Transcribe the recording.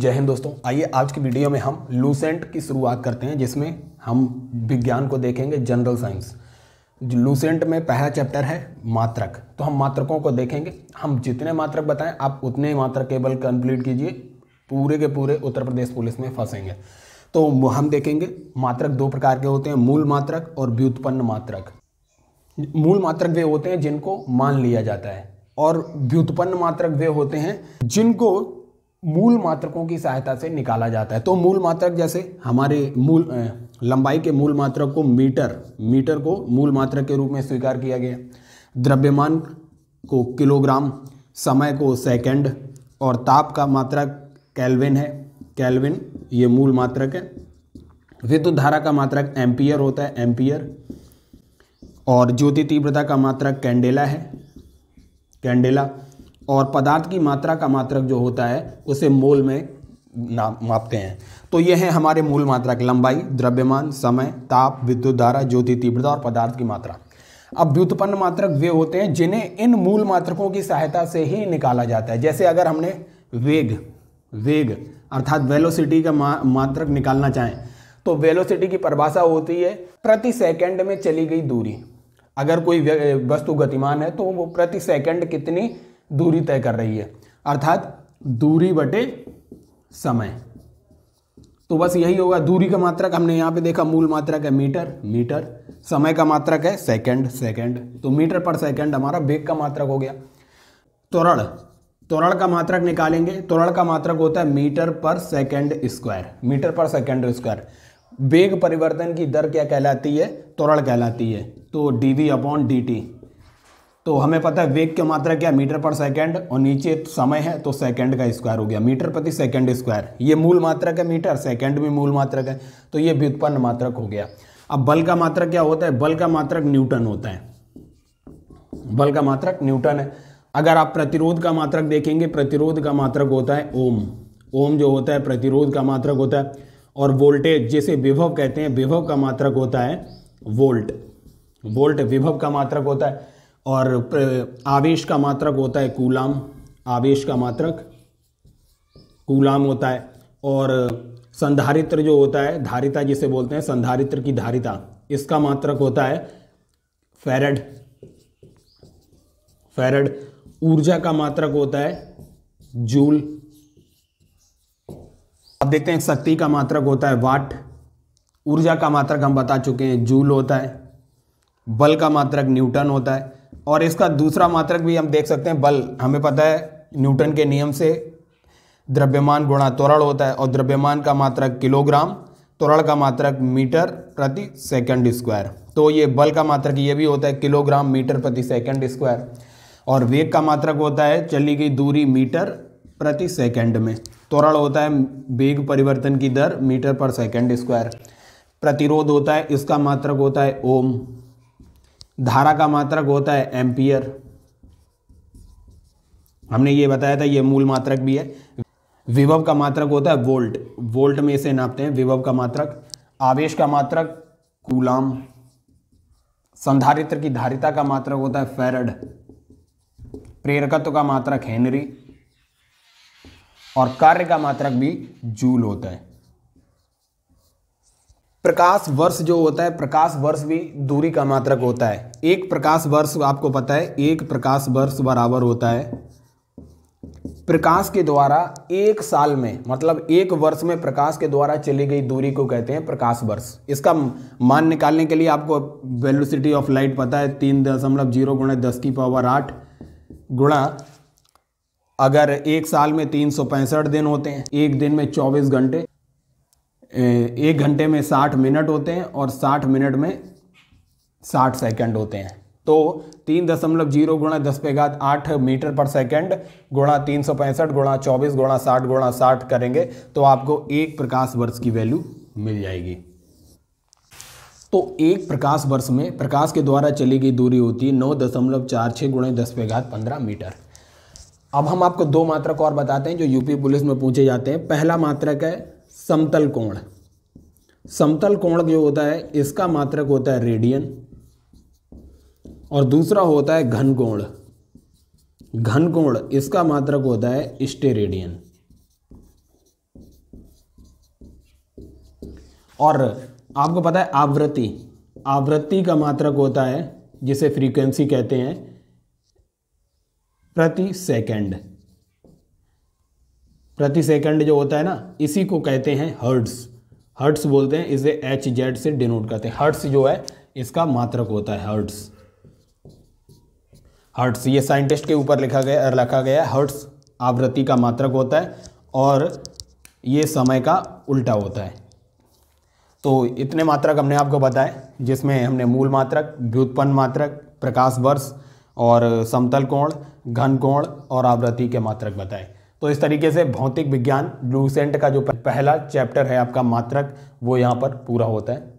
जय हिंद दोस्तों आइए आज की वीडियो में हम लूसेंट की शुरुआत करते हैं जिसमें हम विज्ञान को देखेंगे जनरल साइंस लूसेंट में पहला चैप्टर है मात्रक तो हम मात्रकों को देखेंगे हम जितने मात्रक बताएं आप उतने मात्र मात्रक केवल कंप्लीट कीजिए पूरे के पूरे उत्तर प्रदेश पुलिस में फंसेंगे तो हम देखेंगे मात्रक दो प्रकार के होते हैं मूल मात्रक और व्युत्पन्न मात्रक मूल मात्रक वे होते हैं जिनको मान लिया जाता है और व्युत्पन्न मात्रक वे होते हैं जिनको मूल मात्रकों की सहायता से निकाला जाता है तो मूल मात्रक जैसे हमारे मूल लंबाई के मूल मात्रक को मीटर मीटर को मूल मात्रक के रूप में स्वीकार किया गया द्रव्यमान को किलोग्राम समय को सेकंड और ताप का मात्रक कैलविन है कैलविन ये मूल मात्रक है विद्युत धारा का मात्रक एम्पियर होता है एम्पियर और ज्योति तीव्रता का मात्रक कैंडेला है कैंडेला और पदार्थ की मात्रा का मात्रक जो होता है उसे मोल में नाम मापते हैं तो ये है हमारे मूल मात्रा की लंबाई द्रव्यमान समय ताप विद्युत धारा ज्योति तीव्रता और पदार्थ की मात्रा अब व्युत्पन्न मात्रक वे होते हैं जिन्हें इन मूल मात्रकों की सहायता से ही निकाला जाता है जैसे अगर हमने वेग वेग अर्थात वेलोसिटी का मा, मात्रक निकालना चाहें तो वेलोसिटी की परिभाषा होती है प्रति सेकंड में चली गई दूरी अगर कोई वस्तु गतिमान है तो वो प्रति सेकंड कितनी दूरी तय कर रही है अर्थात दूरी बटे समय तो बस यही होगा दूरी का मात्रक हमने यहां पे देखा मूल मात्रक है मीटर मीटर समय का मात्रक है सेकंड सेकंड तो मीटर पर सेकंड हमारा बेग का मात्रक हो गया त्वरण त्वरण का मात्रक निकालेंगे त्वरण का मात्रक होता है मीटर पर सेकंड स्क्वायर मीटर पर सेकंड स्क्वायर बेग परिवर्तन की दर क्या कहलाती है त्वरण कहलाती है तो d v upon d t तो हमें पता है वेग की मात्रा क्या मीटर पर सेकंड और नीचे समय है तो सेकंड का स्क्वायर हो गया मीटर प्रति सेकंड स्क्वायर ये मूल मात्रक है मीटर सेकंड भी मूल मात्रक है तो ये व्युत्पन्न मात्रक हो गया अब बल का मात्रक क्या होता है बल का मात्रक न्यूटन होता है बल का मात्रक न्यूटन है अगर आप प्रतिरोध का मात्रक देखेंगे प्रतिरोध का मात्रक होता है ओम ओम जो होता है प्रतिरोध का मात्रक होता है और वोल्टेज जिसे विभव कहते हैं विभव का मात्रक होता है वोल्ट वोल्ट विभव का मात्रक होता है और आवेश का मात्रक होता है कूलाम आवेश का मात्रक कूलाम होता है और संधारित्र जो होता है धारिता जिसे बोलते हैं संधारित्र की धारिता इसका मात्रक होता है फेरड फेरड ऊर्जा का मात्रक होता है जूल अब देखते हैं शक्ति का मात्रक होता है वाट ऊर्जा का मात्रक हम बता चुके हैं जूल होता है बल का मात्रक न्यूटन होता है और इसका दूसरा मात्रक भी हम देख सकते हैं बल हमें पता है न्यूटन के नियम से द्रव्यमान गुणा त्वरण होता है और द्रव्यमान का मात्रक किलोग्राम त्वरण का मात्रक मीटर प्रति सेकंड स्क्वायर तो ये बल का मात्रक ये भी होता है किलोग्राम मीटर प्रति सेकंड स्क्वायर और वेग का मात्रक होता है चली गई दूरी मीटर प्रति सेकंड में त्वरण होता है वेग परिवर्तन की दर मीटर पर सेकंड स्क्वायर प्रतिरोध होता है इसका मात्रक होता है ओम धारा का मात्रक होता है एम्पियर हमने ये बताया था ये मूल मात्रक भी है विभव का मात्रक होता है वोल्ट वोल्ट में इसे नापते हैं विभव का मात्रक आवेश का मात्रक कूलाम संधारित्र की धारिता का मात्रक होता है फेरड प्रेरकत्व का मात्रक हेनरी और कार्य का मात्रक भी जूल होता है प्रकाश वर्ष जो होता है प्रकाश वर्ष भी दूरी का मात्रक होता है एक प्रकाश वर्ष आपको पता है एक प्रकाश वर्ष बराबर होता है प्रकाश के द्वारा एक साल में मतलब एक वर्ष में प्रकाश के द्वारा चली गई दूरी को कहते हैं प्रकाश वर्ष इसका मान निकालने के लिए आपको वेलोसिटी ऑफ लाइट पता है तीन दशमलव जीरो गुणा दस की पावर आठ गुणा अगर एक साल में तीन सौ पैंसठ दिन होते हैं एक दिन में चौबीस घंटे एक घंटे में साठ मिनट होते हैं और साठ मिनट में साठ सेकंड होते हैं तो तीन दशमलव जीरो गुणा दस पे घात आठ मीटर पर सेकंड गुणा तीन सौ पैंसठ गुणा चौबीस गुणा साठ गुणा साठ करेंगे तो आपको एक प्रकाश वर्ष की वैल्यू मिल जाएगी तो एक प्रकाश वर्ष में प्रकाश के द्वारा चली गई दूरी होती है नौ दशमलव चार छः गुणे दस पे घात पंद्रह मीटर अब हम आपको दो मात्रक और बताते हैं जो यूपी पुलिस में पूछे जाते हैं पहला मात्रक है समतल कोण समतल कोण जो होता है इसका मात्रक होता है रेडियन और दूसरा होता है घन कोण घन कोण इसका मात्रक होता है स्टेरेडियन और आपको पता है आवृत्ति आवृत्ति का मात्रक होता है जिसे फ्रीक्वेंसी कहते हैं प्रति सेकंड प्रति सेकंड जो होता है ना इसी को कहते हैं हर्ट्स हर्ट्स बोलते हैं इसे एच जेड से डिनोट करते हैं हर्ट्स जो है इसका मात्रक होता है हर्ट्स हर्ट्स ये साइंटिस्ट के ऊपर लिखा गया रखा गया है हर्ट्स आवृत्ति का मात्रक होता है और ये समय का उल्टा होता है तो इतने मात्रक हमने आपको बताए जिसमें हमने मूल मात्रक व्युत्पन्न मात्रक प्रकाश वर्ष और समतल कोण घन कोण और आवृत्ति के मात्रक बताए तो इस तरीके से भौतिक विज्ञान लूसेंट का जो पहला चैप्टर है आपका मात्रक वो यहाँ पर पूरा होता है